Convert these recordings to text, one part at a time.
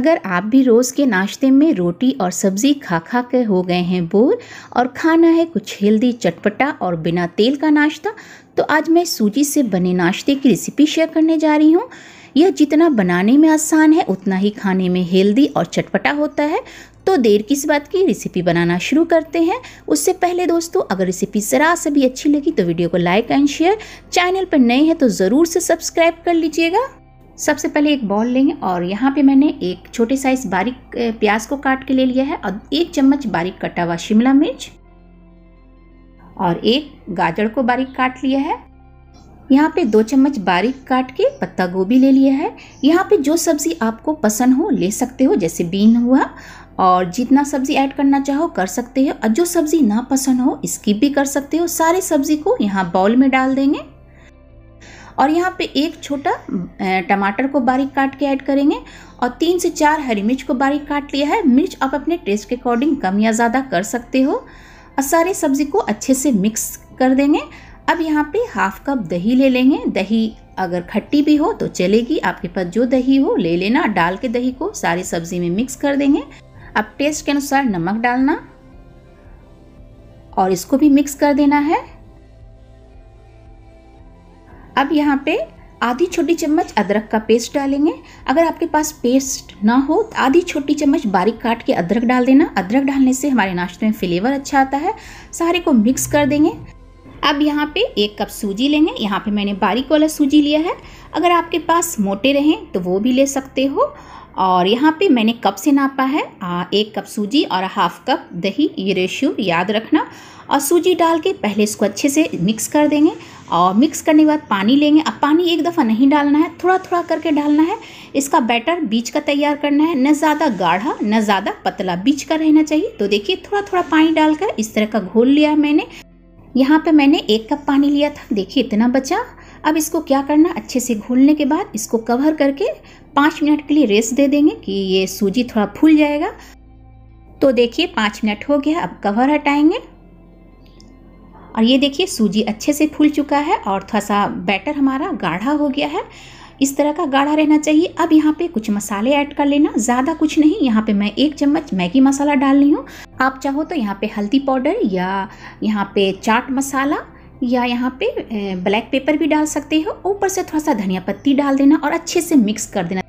अगर आप भी रोज़ के नाश्ते में रोटी और सब्ज़ी खा खा के हो गए हैं बोर और खाना है कुछ हेल्दी चटपटा और बिना तेल का नाश्ता तो आज मैं सूजी से बने नाश्ते की रेसिपी शेयर करने जा रही हूँ यह जितना बनाने में आसान है उतना ही खाने में हेल्दी और चटपटा होता है तो देर किस बात की रेसिपी बनाना शुरू करते हैं उससे पहले दोस्तों अगर रेसिपी ज़रा से भी अच्छी लगी तो वीडियो को लाइक एंड शेयर चैनल पर नए हैं तो ज़रूर से सब्सक्राइब कर लीजिएगा सबसे पहले एक बॉल लेंगे और यहाँ पे मैंने एक छोटे साइज बारीक प्याज को काट के ले लिया है और एक चम्मच बारीक कटा हुआ शिमला मिर्च और एक गाजर को बारीक काट लिया है यहाँ पे दो चम्मच बारीक काट के पत्ता गोभी ले लिया है यहाँ पे जो सब्ज़ी आपको पसंद हो ले सकते हो जैसे बीन हुआ और जितना सब्ज़ी ऐड करना चाहो कर सकते हो और जो सब्ज़ी ना पसंद हो स्किप भी कर सकते हो सारे सब्ज़ी को यहाँ बाउल में डाल देंगे और यहाँ पे एक छोटा टमाटर को बारीक काट के ऐड करेंगे और तीन से चार हरी मिर्च को बारीक काट लिया है मिर्च आप अपने टेस्ट के अकॉर्डिंग कम या ज़्यादा कर सकते हो और सारी सब्ज़ी को अच्छे से मिक्स कर देंगे अब यहाँ पे हाफ कप दही ले लेंगे दही अगर खट्टी भी हो तो चलेगी आपके पास जो दही हो ले लेना डाल के दही को सारी सब्जी में मिक्स कर देंगे अब टेस्ट के अनुसार नमक डालना और इसको भी मिक्स कर देना है अब यहाँ पे आधी छोटी चम्मच अदरक का पेस्ट डालेंगे अगर आपके पास पेस्ट ना हो तो आधी छोटी चम्मच बारीक काट के अदरक डाल देना अदरक डालने से हमारे नाश्ते में फ्लेवर अच्छा आता है सारे को मिक्स कर देंगे अब यहाँ पे एक कप सूजी लेंगे यहाँ पे मैंने बारीक वाला सूजी लिया है अगर आपके पास मोटे रहें तो वो भी ले सकते हो और यहाँ पे मैंने कप से नापा है आ, एक कप सूजी और हाफ कप दही ये रेशियो याद रखना और सूजी डाल के पहले इसको अच्छे से मिक्स कर देंगे और मिक्स करने के बाद पानी लेंगे अब पानी एक दफ़ा नहीं डालना है थोड़ा थोड़ा करके डालना है इसका बैटर बीच का तैयार करना है न ज़्यादा गाढ़ा न ज़्यादा पतला बीच का रहना चाहिए तो देखिए थोड़ा थोड़ा पानी डालकर इस तरह का घोल लिया मैंने यहाँ पर मैंने एक कप पानी लिया था देखिए इतना बचा अब इसको क्या करना अच्छे से घोलने के बाद इसको कवर करके पाँच मिनट के लिए रेस्ट दे देंगे कि ये सूजी थोड़ा फूल जाएगा तो देखिए पाँच मिनट हो गया अब कवर हटाएंगे और ये देखिए सूजी अच्छे से फूल चुका है और थोड़ा सा बैटर हमारा गाढ़ा हो गया है इस तरह का गाढ़ा रहना चाहिए अब यहाँ पे कुछ मसाले ऐड कर लेना ज़्यादा कुछ नहीं यहाँ पे मैं एक चम्मच मैगी मसाला डाल रही हूँ आप चाहो तो यहाँ पे हल्दी पाउडर या यहाँ पे चाट मसाला या यहाँ पे ब्लैक पेपर भी डाल सकते हो ऊपर से थोड़ा सा धनिया पत्ती डाल देना और अच्छे से मिक्स कर देना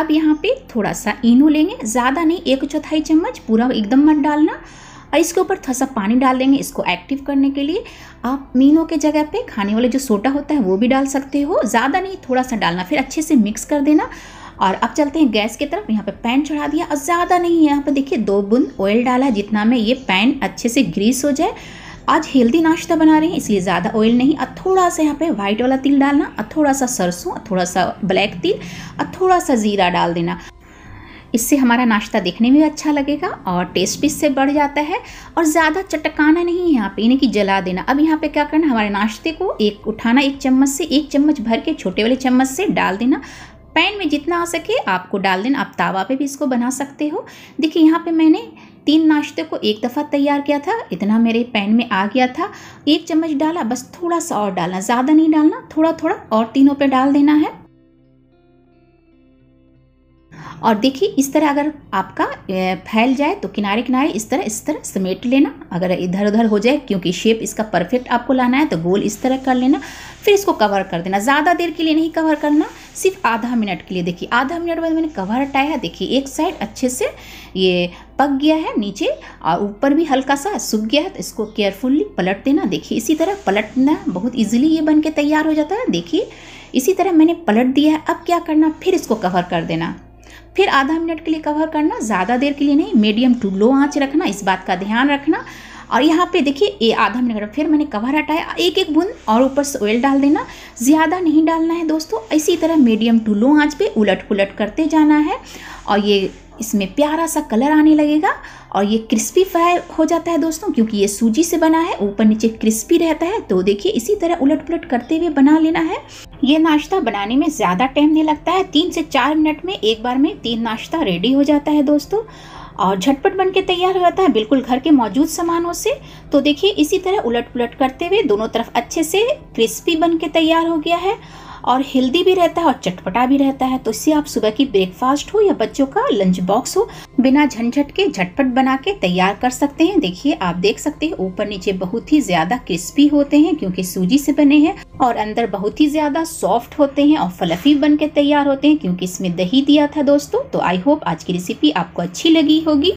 अब यहाँ पे थोड़ा सा इनो लेंगे ज़्यादा नहीं एक चौथाई चम्मच पूरा एकदम मत डालना और इसके ऊपर थोड़ा सा पानी डाल देंगे इसको एक्टिव करने के लिए आप मीनो के जगह पे खाने वाले जो सोटा होता है वो भी डाल सकते हो ज़्यादा नहीं थोड़ा सा डालना फिर अच्छे से मिक्स कर देना और अब चलते हैं गैस की तरफ यहाँ पे पैन चढ़ा दिया और ज़्यादा नहीं यहाँ पर देखिए दो बूंद ऑयल डाला जितना में ये पैन अच्छे से ग्रीस हो जाए आज हेल्दी नाश्ता बना रहे हैं इसलिए ज़्यादा ऑयल नहीं और थोड़ा सा यहाँ पे व्हाइट वाला तिल डालना और थोड़ा सा सरसों और थोड़ा सा ब्लैक तिल और थोड़ा सा ज़ीरा डाल देना इससे हमारा नाश्ता देखने में अच्छा लगेगा और टेस्ट भी इससे बढ़ जाता है और ज़्यादा चटकाना नहीं है यहाँ पे यानी कि जला देना अब यहाँ पे क्या करना हमारे नाश्ते को एक उठाना एक चम्मच से एक चम्मच भर के छोटे वाले चम्मच से डाल देना पैन में जितना आ सके आपको डाल देना आप तावा पे भी इसको बना सकते हो देखिए यहाँ पर मैंने तीन नाश्ते को एक दफ़ा तैयार किया था इतना मेरे पैन में आ गया था एक चम्मच डाला बस थोड़ा सा और डालना ज़्यादा नहीं डालना थोड़ा थोड़ा और तीनों पे डाल देना है और देखिए इस तरह अगर आपका फैल जाए तो किनारे किनारे इस तरह इस तरह समेट लेना अगर इधर उधर हो जाए क्योंकि शेप इसका परफेक्ट आपको लाना है तो गोल इस तरह कर लेना फिर इसको कवर कर देना ज़्यादा देर के लिए नहीं कवर करना सिर्फ आधा मिनट के लिए देखिए आधा मिनट बाद मैंने कवर हटाया है देखिए एक साइड अच्छे से ये पक गया है नीचे और ऊपर भी हल्का सा सूख गया है तो इसको केयरफुल्ली पलट देना देखिए इसी तरह पलटना बहुत ईजिली ये बन के तैयार हो जाता है देखिए इसी तरह मैंने पलट दिया है अब क्या करना फिर इसको कवर कर देना फिर आधा मिनट के लिए कवर करना ज़्यादा देर के लिए नहीं मीडियम टू लो आँच रखना इस बात का ध्यान रखना और यहाँ पे देखिए ये आधा मिनट फिर मैंने कवर हटाया एक एक बूंद और ऊपर से ऑयल डाल देना ज़्यादा नहीं डालना है दोस्तों इसी तरह मीडियम टू लो आँच पे उलट पुलट करते जाना है और ये इसमें प्यारा सा कलर आने लगेगा और ये क्रिस्पी फ्राई हो जाता है दोस्तों क्योंकि ये सूजी से बना है ऊपर नीचे क्रिस्पी रहता है तो देखिए इसी तरह उलट पुलट करते हुए बना लेना है ये नाश्ता बनाने में ज़्यादा टाइम नहीं लगता है तीन से चार मिनट में एक बार में तीन नाश्ता रेडी हो जाता है दोस्तों और झटपट बन के तैयार हो जाता है बिल्कुल घर के मौजूद सामानों से तो देखिए इसी तरह उलट पुलट करते हुए दोनों तरफ अच्छे से क्रिस्पी बन के तैयार हो गया है और हेल्दी भी रहता है और चटपटा भी रहता है तो इससे आप सुबह की ब्रेकफास्ट हो या बच्चों का लंच बॉक्स हो बिना झंझट के झटपट बना के तैयार कर सकते हैं देखिए आप देख सकते हैं ऊपर नीचे बहुत ही ज्यादा क्रिस्पी होते हैं क्योंकि सूजी से बने हैं और अंदर बहुत ही ज्यादा सॉफ्ट होते हैं और फ्लफी बन के तैयार होते हैं क्योंकि इसमें दही दिया था दोस्तों तो आई होप आज की रेसिपी आपको अच्छी लगी होगी